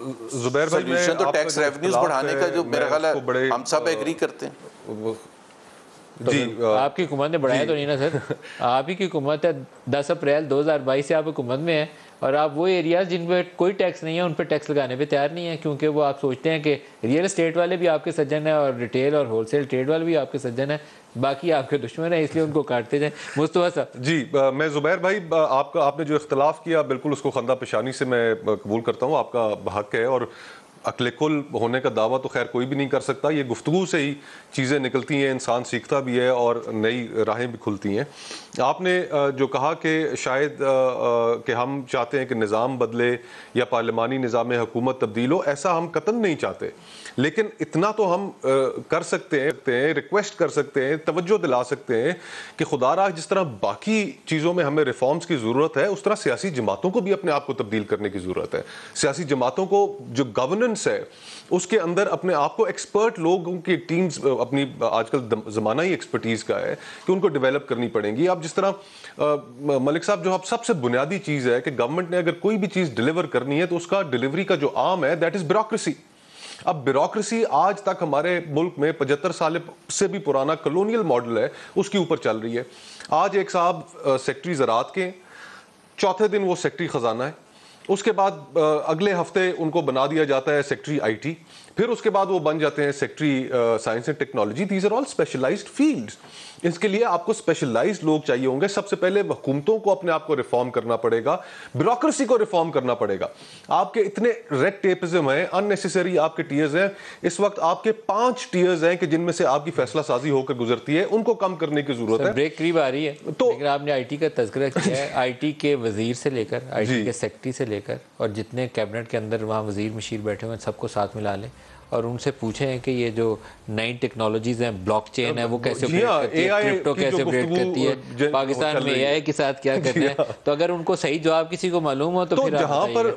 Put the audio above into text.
जुबैर भाई मैं तो टैक्स रेवेन्यूज बढ़ाने का जो मेरा ख्याल है हम सब एग्री करते हैं तो जी आपकी हुकूमत ने बढ़ाया तो नहीं ना सर आप ही की हुकूमत है दस अप्रैल 2022 से आप हुकूमत में है और आप वो एरियाज़ जिन पर कोई टैक्स नहीं है उन पर टैक्स लगाने पे तैयार नहीं है क्योंकि वो आप सोचते हैं कि रियल इस्टेट वाले भी आपके सज्जन हैं और रिटेल और होलसेल ट्रेड वाले भी आपके सज्जन हैं बाकी आपके दुश्मन हैं इसलिए उनको काटते जाएं मुस्तवा साहब जी आ, मैं ज़ुबैर भाई आपका आपने जो इख्तलाफ किया बिल्कुल उसको खंदा पेशानी से मैं कबूल करता हूँ आपका हक है और अकलकुल होने का दावा तो खैर कोई भी नहीं कर सकता ये गुफ्तु से ही चीज़ें निकलती हैं इंसान सीखता भी है और नई राहें भी खुलती हैं आपने जो कहा कि शायद कि हम चाहते हैं कि निज़ाम बदले या पार्लिमानी निज़ाम हुकूमत तब्दील हो ऐसा हम कतन नहीं चाहते लेकिन इतना तो हम कर सकते हैं रिक्वेस्ट कर सकते हैं तवज्जो दिला सकते हैं कि खुदा रहा जिस तरह बाकी चीज़ों में हमें रिफॉर्म्स की ज़रूरत है उस तरह सियासी जमातों को भी अपने आप को तब्दील करने की ज़रूरत है सियासी जमातों को जो गवर्नर कॉन्फिडेंस है उसके अंदर अपने आप को एक्सपर्ट लोगों की टीम्स अपनी आजकल ज़माना ही एक्सपर्टीज़ का है कि उनको डेवलप करनी पड़ेगी आप जिस तरह मलिक साहब जो आप सबसे बुनियादी चीज़ है कि गवर्नमेंट ने अगर कोई भी चीज़ डिलीवर करनी है तो उसका डिलीवरी का जो आम है दैट इज़ ब्यूरोक्रेसी अब ब्यूरोक्रेसी आज तक हमारे मुल्क में पचहत्तर साल से भी पुराना कलोनियल मॉडल है उसके ऊपर चल रही है आज एक साहब सेक्रेटरी ज़रात के चौथे दिन वो सेक्रेटरी ख़जाना है उसके बाद अगले हफ्ते उनको बना दिया जाता है सेक्ट्री आईटी फिर उसके बाद वो बन जाते हैं secretary science and technology these are all specialised fields इसके लिए आपको स्पेशलाइज्ड लोग चाहिए होंगे सबसे पहले हुकूमतों को अपने आप को रिफॉर्म करना पड़ेगा ब्यूरोक्रेसी को रिफॉर्म करना पड़ेगा आपके इतने रेड टेपिज्म हैं अननेसेसरी आपके टीयर्स हैं इस वक्त आपके पांच टीयर्स हैं कि जिनमें से आपकी फैसला साजी होकर गुजरती है उनको कम करने की जरूरत है ब्रेक करीब आ रही है तो आपने आईटी का तस्करा किया है आईटी के वजीर से लेकर आईटी के सेक्ट्री से लेकर और जितने कैबिनेट के अंदर वहाँ वजीर मशीर बैठे हुए हैं सबको साथ मिला लें और उनसे पूछे हैं कि ये जो नई टेक्नोलॉजीज हैं ब्लॉकचेन है वो कैसे क्रिप्टो कैसे ऑपरेट करती है पाकिस्तान में एआई के साथ क्या करना है हाँ। तो अगर उनको सही जवाब किसी को मालूम हो तो, तो फिर जहां पर